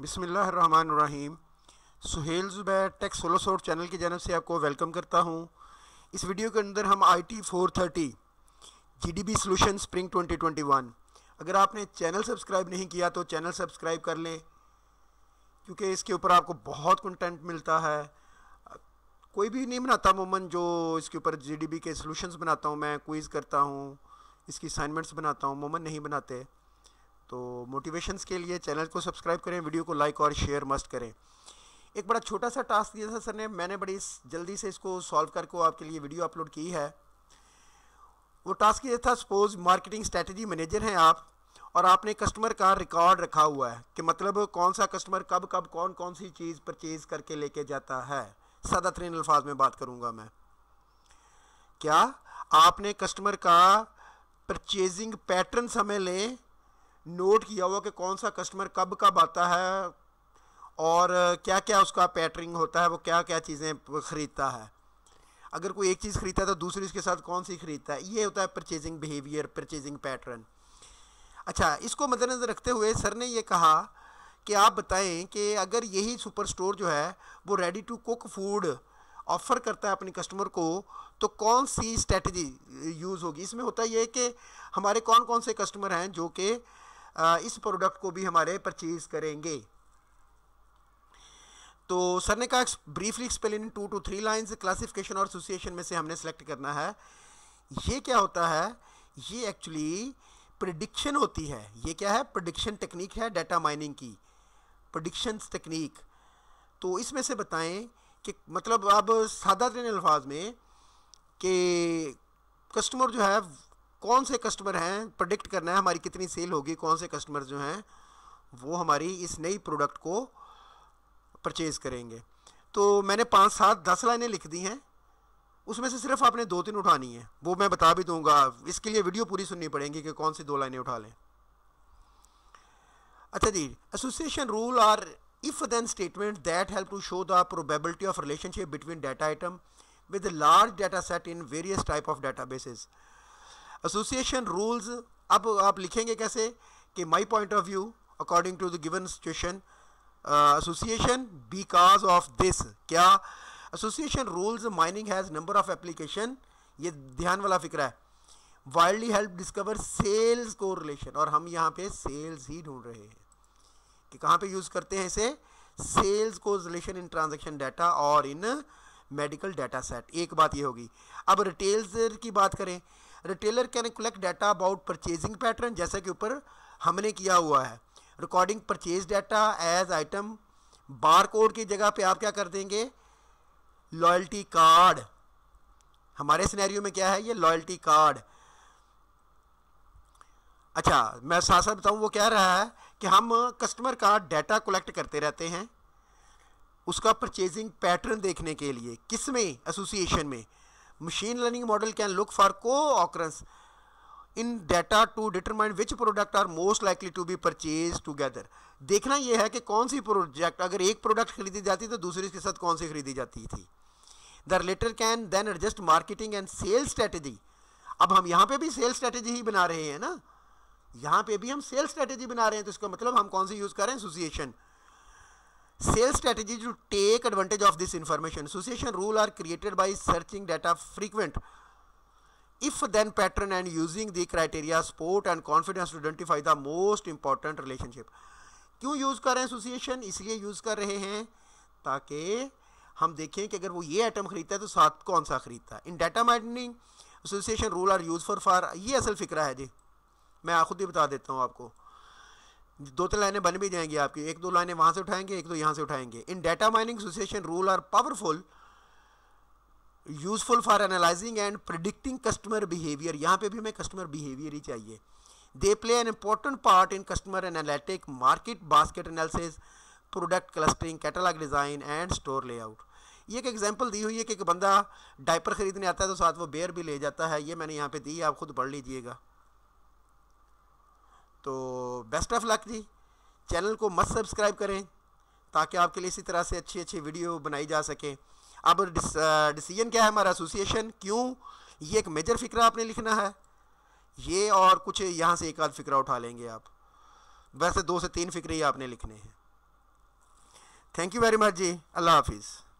बिसमीम Suhail Zubair tech solo channel की जानब से आपको वेलकम करता हूँ इस वीडियो के अंदर हम I T four thirty G D B solution spring twenty twenty one अगर आपने चैनल सब्सक्राइब नहीं किया तो चैनल सब्सक्राइब कर लें क्योंकि इसके ऊपर आपको बहुत कंटेंट मिलता है कोई भी नहीं बनाता मूमन जो इसके ऊपर जी डी बी के सोल्यूशन बनाता हूँ मैं क्विज़ करता हूँ इसकी असाइनमेंट्स बनाता हूँ मूमन नहीं बनाते तो मोटिवेशंस के लिए चैनल को सब्सक्राइब करें वीडियो को लाइक और शेयर मस्ट करें एक बड़ा छोटा सा टास्क दिया था सर ने मैंने बड़ी जल्दी से इसको सॉल्व करके आपके लिए वीडियो अपलोड की है वो टास्क ये था सपोज मार्केटिंग स्ट्रेटजी मैनेजर हैं आप और आपने कस्टमर का रिकॉर्ड रखा हुआ है कि मतलब कौन सा कस्टमर कब कब कौन कौन सी चीज़ परचेज़ करके लेके जाता है सदा तरीन अल्फाज में बात करूँगा मैं क्या आपने कस्टमर का परचेजिंग पैटर्न समय लें नोट किया हुआ कि कौन सा कस्टमर कब कब आता है और क्या क्या उसका पैटरिंग होता है वो क्या क्या चीज़ें ख़रीदता है अगर कोई एक चीज़ ख़रीदता है तो दूसरी उसके साथ कौन सी ख़रीदता है ये होता है परचेजिंग बिहेवियर परचेजिंग पैटर्न अच्छा इसको मद्देनज़र रखते हुए सर ने ये कहा कि आप बताएं कि अगर यही सुपर स्टोर जो है वो ready to cook food offer करता है अपने कस्टमर को तो कौन सी स्ट्रेटजी यूज़ होगी इसमें होता यह है कि हमारे कौन कौन से कस्टमर हैं जो कि इस प्रोडक्ट को भी हमारे परचेज करेंगे तो सर ने कहा briefly explain two two three lines classification और एसोसिएशन में से हमने सेलेक्ट करना है ये क्या होता है ये एक्चुअली प्रडिक्शन होती है ये क्या है प्रडिक्शन टेक्निक है डाटा माइनिंग की प्रडिक्शन टेक्निक तो इसमें से बताएं कि मतलब अब सादा तरीन अल्फाज में कि कस्टमर जो है कौन से कस्टमर हैं प्रोडिक्ट करना है हमारी कितनी सेल होगी कौन से कस्टमर जो हैं वो हमारी इस नई प्रोडक्ट को परचेज़ करेंगे तो मैंने पाँच सात दस लाइनें लिख दी हैं उसमें से सिर्फ आपने दो तीन उठानी है वो मैं बता भी दूंगा इसके लिए वीडियो पूरी सुननी पड़ेगी कि कौन सी दो लाइनें उठा लें अच्छा जी association rule are if then statement that help to show the probability of relationship between data item with large data set in various type of data association rules अब आप लिखेंगे कैसे कि my point of view according to the given situation association because of this क्या association rules mining has number of application ये ध्यान वाला फिक्र है वाइल्डली हेल्प डिस्कवर सेल्स को रिलेशन और हम यहाँ पे सेल्स ही ढूंढ रहे हैं कि कहाँ पे यूज़ करते हैं इसे सेल्स को रिलेशन इन ट्रांजेक्शन डाटा और इन मेडिकल डाटा सेट एक बात ये होगी अब रिटेलर की बात करें retailer can collect data about purchasing pattern जैसा कि ऊपर हमने किया हुआ है recording purchase data as item barcode की जगह पे आप क्या कर देंगे लॉयल्टी कार्ड हमारे सिनेरियो में क्या है ये लॉयल्टी कार्ड अच्छा मैं साथ साथ बताऊँ वो कह रहा है कि हम कस्टमर का डाटा कलेक्ट करते रहते हैं उसका परचेजिंग पैटर्न देखने के लिए किस में एसोसिएशन में machine learning model can look for co occurrence in data to determine which product are most likely to be purchase together देखना यह है कि कौन सी प्रोडक्ट अगर एक प्रोडक्ट खरीदी जाती तो दूसरी के साथ कौन सी खरीदी जाती थी the retailer can then adjust marketing and sale strategy अब हम यहाँ पे भी सेल्स स्ट्रेटेजी ही बना रहे हैं ना यहाँ पे भी हम सेल्स स्ट्रेटेजी बना रहे हैं तो इसका मतलब हम कौन सी यूज़ कर रहे हैं association sales strategy to take advantage of this information association rule are created by searching data frequent if then pattern and using the criteria sport and confidence to identify the most important relationship क्यों use कर रहे हैं association इसलिए use कर रहे हैं ताकि हम देखें कि अगर वो ये आइटम खरीदता है तो साथ कौन सा खरीदता है in data mining association rule are use for for ये असल फिक्रा है जी मैं खुद ही बता देता हूँ आपको दो तीन लाइनें बन भी जाएंगी आपकी एक दो लाइनें वहां से उठाएंगे एक दो यहां से उठाएंगे in data mining association rule are powerful useful for analysing and predicting customer behaviour यहाँ पे भी हमें कस्टमर बिहेवियर ही चाहिए they play an important part in customer analytic market basket analysis product clustering catalogue design and store layout ये एक example दी हुई है कि एक बंदा डायपर ख़रीदने आता है तो साथ वो बेयर भी ले जाता है ये मैंने यहाँ पे दी आप खुद पढ़ लीजिएगा तो बेस्ट ऑफ लक जी चैनल को मस्त सब्सक्राइब करें ताकि आपके लिए इसी तरह से अच्छी अच्छी वीडियो बनाई जा सके अब डिसीजन क्या है हमारा एसोसिएशन क्यों ये एक मेजर फिक्रा आपने लिखना है ये और कुछ यहाँ से एक आध फिक्रा उठा लेंगे आप वैसे दो से तीन फिक्रे ही आपने लिखने हैं थैंक यू वेरी मच जी अल्लाह हाफिज़